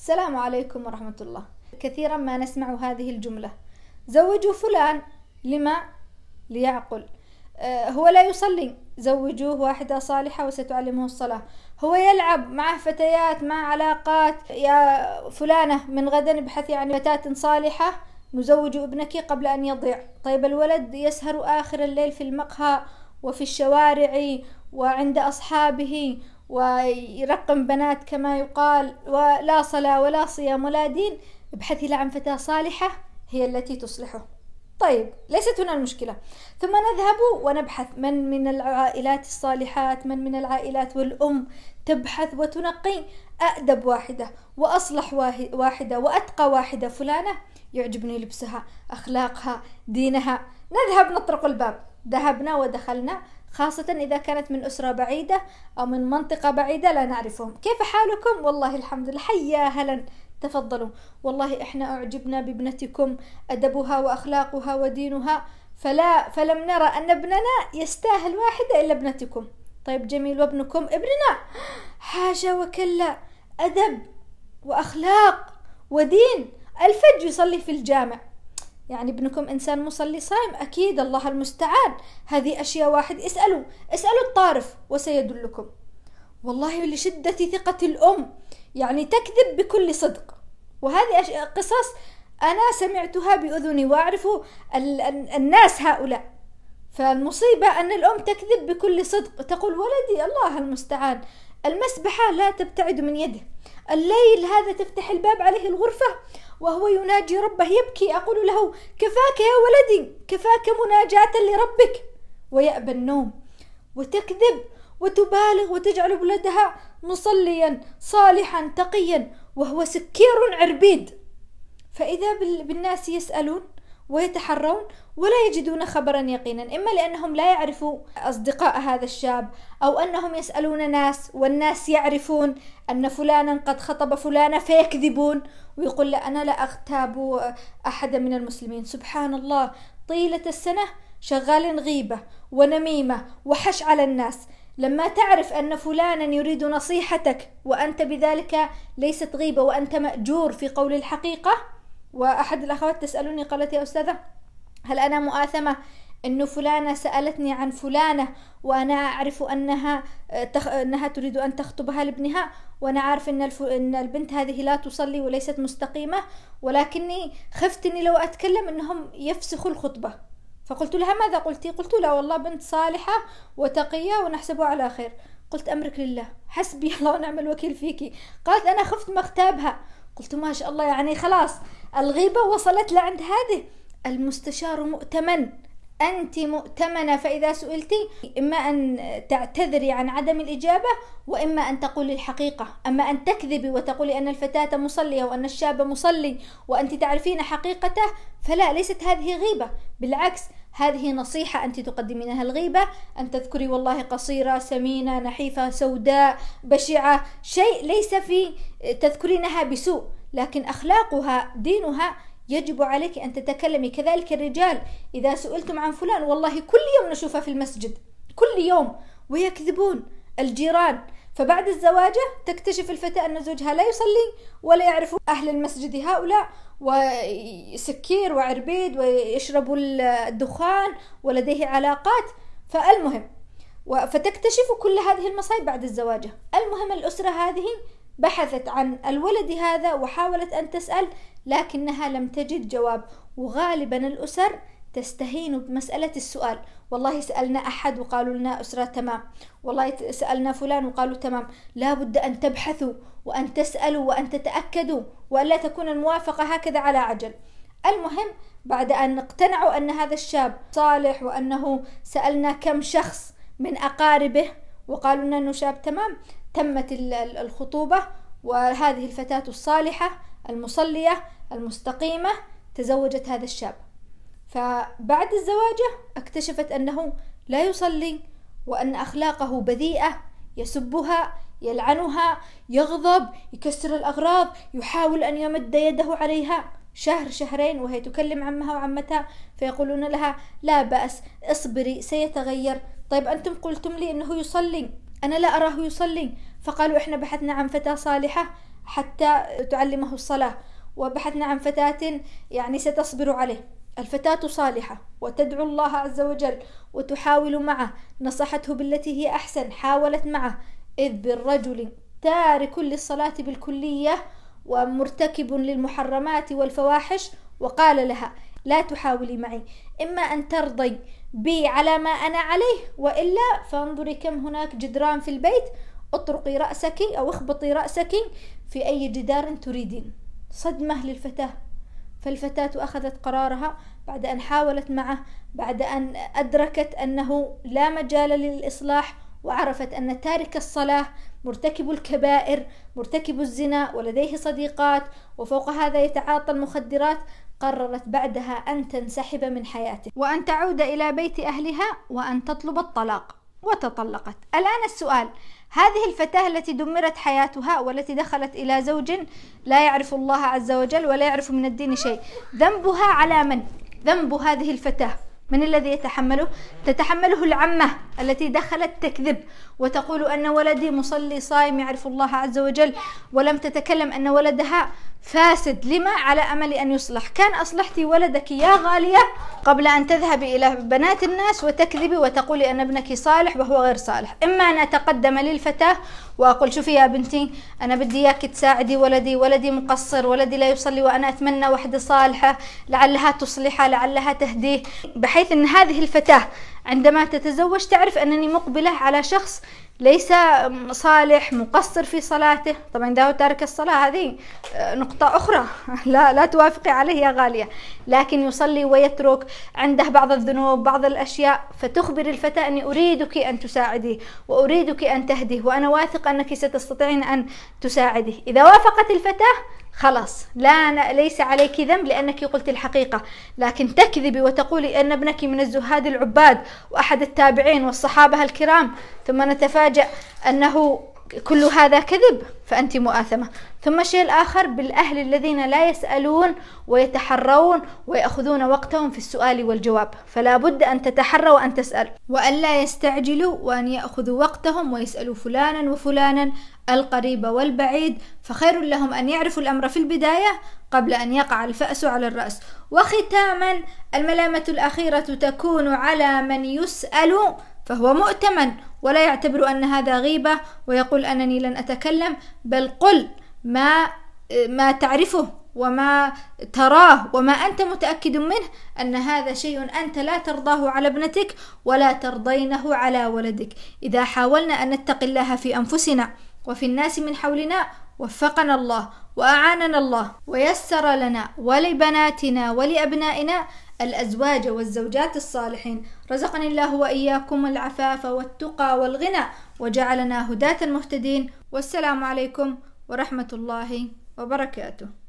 السلام عليكم ورحمة الله كثيرا ما نسمع هذه الجملة زوجوا فلان لما ليعقل آه، هو لا يصلي زوجوه واحدة صالحة وستعلمه الصلاة هو يلعب مع فتيات مع علاقات يا فلانة من غدا ابحثي عن فتاة صالحة نزوج ابنك قبل أن يضيع طيب الولد يسهر آخر الليل في المقهى وفي الشوارع وعند أصحابه ويرقم بنات كما يقال ولا صلاة ولا صيام ولا دين ابحثي عن فتاة صالحة هي التي تصلحه طيب ليست هنا المشكلة ثم نذهب ونبحث من من العائلات الصالحات من من العائلات والأم تبحث وتنقي أأدب واحدة وأصلح واحدة وأتقى واحدة فلانة يعجبني لبسها أخلاقها دينها نذهب نطرق الباب ذهبنا ودخلنا خاصة إذا كانت من أسرة بعيدة أو من منطقة بعيدة لا نعرفهم كيف حالكم؟ والله الحمد لله حيا هلا تفضلوا والله إحنا أعجبنا بابنتكم أدبها وأخلاقها ودينها فلا فلم نرى أن ابننا يستاهل واحدة إلا ابنتكم طيب جميل وابنكم ابننا حاجة وكلا أدب وأخلاق ودين الفج يصلي في الجامع يعني ابنكم انسان مصلي صائم اكيد الله المستعان هذه اشياء واحد اسالوا اسالوا الطارف وسيدلكم والله لشده ثقه الام يعني تكذب بكل صدق وهذه قصص انا سمعتها باذني واعرف الناس هؤلاء فالمصيبه ان الام تكذب بكل صدق تقول ولدي الله المستعان المسبحة لا تبتعد من يده الليل هذا تفتح الباب عليه الغرفة وهو يناجي ربه يبكي أقول له كفاك يا ولدي كفاك مناجاة لربك ويأبى النوم وتكذب وتبالغ وتجعل ولدها مصليا صالحا تقيا وهو سكير عربيد فإذا بالناس يسألون ويتحرون ولا يجدون خبرا يقينا إما لأنهم لا يعرفوا أصدقاء هذا الشاب أو أنهم يسألون ناس والناس يعرفون أن فلانا قد خطب فلانة فيكذبون ويقول لا أنا لا أغتاب أحدا من المسلمين سبحان الله طيلة السنة شغال غيبة ونميمة وحش على الناس لما تعرف أن فلانا يريد نصيحتك وأنت بذلك ليست غيبة وأنت مأجور في قول الحقيقة وأحد الأخوات تسألني قالت يا أستاذة هل أنا مؤاثمة أن فلانة سألتني عن فلانة وأنا أعرف أنها آه، تخ... أنها تريد أن تخطبها لابنها وأنا عارف أن, الف... أن البنت هذه لا تصلي وليست مستقيمة ولكني خفت أني لو أتكلم أنهم يفسخوا الخطبة فقلت لها ماذا قلتي؟ قلت لا والله بنت صالحة وتقية ونحسبها على خير قلت أمرك لله حسبي الله ونعم الوكيل فيك قالت أنا خفت مغتابها قلت ما شاء الله يعني خلاص الغيبة وصلت لعند هذه المستشار مؤتمن أنت مؤتمنة فإذا سئلتي إما أن تعتذري عن عدم الإجابة وإما أن تقولي الحقيقة أما أن تكذبي وتقولي أن الفتاة مصلية وأن الشاب مصلي وأنت تعرفين حقيقته فلا ليست هذه غيبة بالعكس هذه نصيحة أنت تقدمينها الغيبة أن تذكري والله قصيرة سمينة نحيفة سوداء بشعة شيء ليس في تذكرينها بسوء لكن أخلاقها دينها يجب عليك أن تتكلمي كذلك الرجال إذا سئلتم عن فلان والله كل يوم نشوفه في المسجد كل يوم ويكذبون الجيران فبعد الزواجه تكتشف الفتاة أن زوجها لا يصلي ولا يعرف أهل المسجد هؤلاء وسكير وعربيد ويشرب الدخان ولديه علاقات فالمهم فتكتشف كل هذه المصايب بعد الزواجه المهم الأسرة هذه بحثت عن الولد هذا وحاولت أن تسأل لكنها لم تجد جواب وغالبا الأسر تستهين بمسألة السؤال والله سألنا أحد وقالوا لنا أسرة تمام والله سألنا فلان وقالوا تمام لا بد أن تبحثوا وأن تسألوا وأن تتأكدوا وألا تكون الموافقة هكذا على عجل المهم بعد أن اقتنعوا أن هذا الشاب صالح وأنه سألنا كم شخص من أقاربه وقالوا لنا أنه شاب تمام تمت الخطوبة وهذه الفتاة الصالحة المصلية المستقيمة تزوجت هذا الشاب فبعد الزواجة اكتشفت أنه لا يصلي وأن أخلاقه بذيئة يسبها يلعنها يغضب يكسر الأغراض يحاول أن يمد يده عليها شهر شهرين وهي تكلم عمها وعمتها فيقولون لها لا بأس اصبري سيتغير طيب أنتم قلتم لي أنه يصلي أنا لا أراه يصلي فقالوا إحنا بحثنا عن فتاة صالحة حتى تعلمه الصلاة وبحثنا عن فتاة يعني ستصبر عليه الفتاة صالحة وتدعو الله عز وجل وتحاول معه نصحته بالتي هي أحسن حاولت معه إذ بالرجل تارك للصلاة بالكلية ومرتكب للمحرمات والفواحش وقال لها لا تحاولي معي إما أن ترضي بي على ما أنا عليه وإلا فانظري كم هناك جدران في البيت اطرقي رأسك أو اخبطي رأسك في أي جدار تريدين صدمة للفتاة فالفتاة أخذت قرارها بعد أن حاولت معه بعد أن أدركت أنه لا مجال للإصلاح وعرفت أن تارك الصلاة مرتكب الكبائر مرتكب الزنا ولديه صديقات وفوق هذا يتعاطى المخدرات قررت بعدها أن تنسحب من حياته وأن تعود إلى بيت أهلها وأن تطلب الطلاق وتطلقت الآن السؤال هذه الفتاة التي دمرت حياتها والتي دخلت إلى زوج لا يعرف الله عز وجل ولا يعرف من الدين شيء ذنبها على من؟ ذنب هذه الفتاة من الذي يتحمله؟ تتحمله العمة التي دخلت تكذب وتقول أن ولدي مصلي صائم يعرف الله عز وجل ولم تتكلم أن ولدها فاسد لما على أمل أن يصلح كان أصلحتي ولدك يا غالية قبل أن تذهبي إلى بنات الناس وتكذبي وتقولي أن ابنك صالح وهو غير صالح إما أن أتقدم للفتاة وأقول شوفي يا بنتي أنا بدي إياك تساعدي ولدي ولدي مقصر ولدي لا يصلي وأنا أتمنى وحدة صالحة لعلها تصلحه لعلها تهديه بحيث أن هذه الفتاة عندما تتزوج تعرف أنني مقبلة على شخص ليس صالح مقصر في صلاته طبعا داود تارك الصلاة هذه آه، نقطة أخرى لا, لا توافقي عليه يا غالية لكن يصلي ويترك عنده بعض الذنوب بعض الأشياء فتخبر الفتاة أني أريدك أن تساعدي وأريدك أن تهدي وأنا واثق أنك ستستطيعين أن تساعدي إذا وافقت الفتاة خلاص لا ليس عليك ذنب لأنك قلت الحقيقة لكن تكذبي وتقولي أن ابنك من الزهاد العباد وأحد التابعين والصحابة الكرام ثم نتفاجأ أنه كل هذا كذب فأنت مؤاثمة ثم الشيء الآخر بالأهل الذين لا يسألون ويتحرون ويأخذون وقتهم في السؤال والجواب فلا بد أن تتحرى وأن تسأل وأن لا يستعجلوا وأن يأخذوا وقتهم ويسألوا فلانا وفلانا القريب والبعيد فخير لهم أن يعرفوا الأمر في البداية قبل أن يقع الفأس على الرأس وختاما الملامة الأخيرة تكون على من يسأل فهو مؤتمن ولا يعتبر أن هذا غيبة ويقول أنني لن أتكلم بل قل ما ما تعرفه وما تراه وما أنت متأكد منه أن هذا شيء أنت لا ترضاه على ابنتك ولا ترضينه على ولدك إذا حاولنا أن نتقي الله في أنفسنا وفي الناس من حولنا وفقنا الله وأعاننا الله ويسر لنا ولبناتنا ولأبنائنا الأزواج والزوجات الصالحين رزقني الله وإياكم العفاف والتقى والغنى وجعلنا هداة المهتدين والسلام عليكم ورحمة الله وبركاته